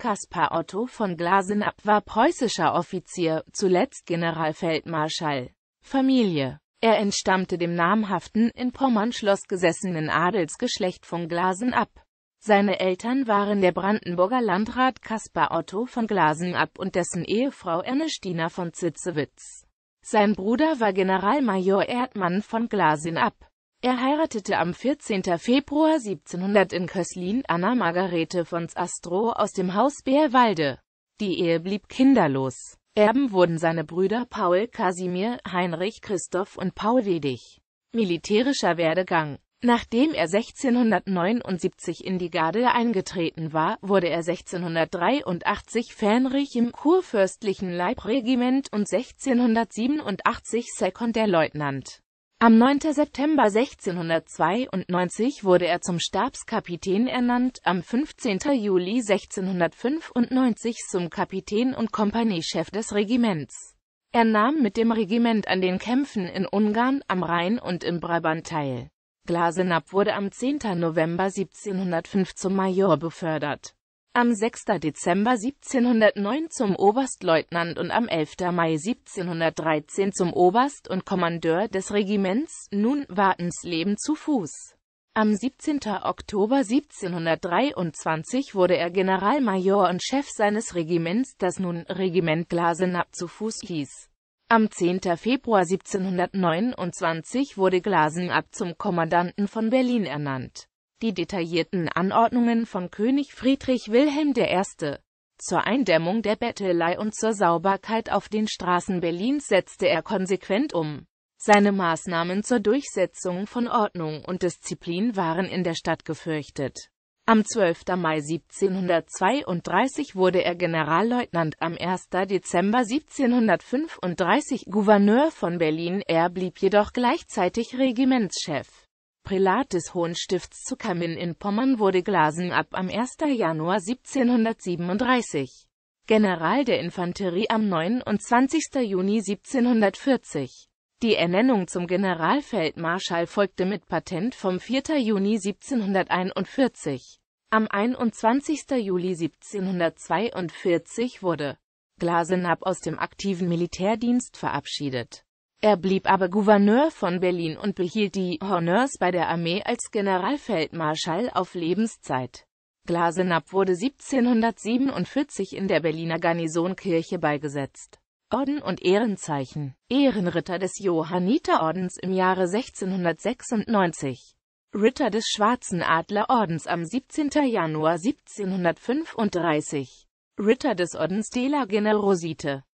Kaspar Otto von Glasenapp war preußischer Offizier, zuletzt Generalfeldmarschall. Familie Er entstammte dem namhaften, in Pommernschloss gesessenen Adelsgeschlecht von Glasenapp. Seine Eltern waren der Brandenburger Landrat Kaspar Otto von Glasenapp und dessen Ehefrau Ernestina von Zitzewitz. Sein Bruder war Generalmajor Erdmann von Glasenapp. Er heiratete am 14. Februar 1700 in Köslin Anna Margarete von Zastrow aus dem Haus Beerwalde. Die Ehe blieb kinderlos. Erben wurden seine Brüder Paul Kasimir, Heinrich Christoph und Paul Wedig. Militärischer Werdegang Nachdem er 1679 in die Garde eingetreten war, wurde er 1683 Fähnrich im kurfürstlichen Leibregiment und 1687 Sekondärleutnant. Am 9. September 1692 wurde er zum Stabskapitän ernannt, am 15. Juli 1695 zum Kapitän und Kompaniechef des Regiments. Er nahm mit dem Regiment an den Kämpfen in Ungarn, am Rhein und im Brabant teil. Glasenapp wurde am 10. November 1705 zum Major befördert am 6. Dezember 1709 zum Oberstleutnant und am 11. Mai 1713 zum Oberst und Kommandeur des Regiments, nun Wartensleben zu Fuß. Am 17. Oktober 1723 wurde er Generalmajor und Chef seines Regiments, das nun Regiment Glasenapp zu Fuß hieß. Am 10. Februar 1729 wurde Glasenapp zum Kommandanten von Berlin ernannt die detaillierten Anordnungen von König Friedrich Wilhelm I. Zur Eindämmung der Bettelei und zur Sauberkeit auf den Straßen Berlins setzte er konsequent um. Seine Maßnahmen zur Durchsetzung von Ordnung und Disziplin waren in der Stadt gefürchtet. Am 12. Mai 1732 wurde er Generalleutnant, am 1. Dezember 1735 Gouverneur von Berlin, er blieb jedoch gleichzeitig Regimentschef. Prälat des Hohen Stifts zu Kamin in Pommern wurde Glasen ab am 1. Januar 1737, General der Infanterie am 29. Juni 1740. Die Ernennung zum Generalfeldmarschall folgte mit Patent vom 4. Juni 1741. Am 21. Juli 1742 wurde Glasenapp aus dem aktiven Militärdienst verabschiedet er blieb aber Gouverneur von Berlin und behielt die Honneurs bei der Armee als Generalfeldmarschall auf Lebenszeit. Glasenapp wurde 1747 in der Berliner Garnisonkirche beigesetzt. Orden und Ehrenzeichen Ehrenritter des Johanniterordens im Jahre 1696 Ritter des Schwarzen Adlerordens am 17. Januar 1735 Ritter des Ordens della Generosite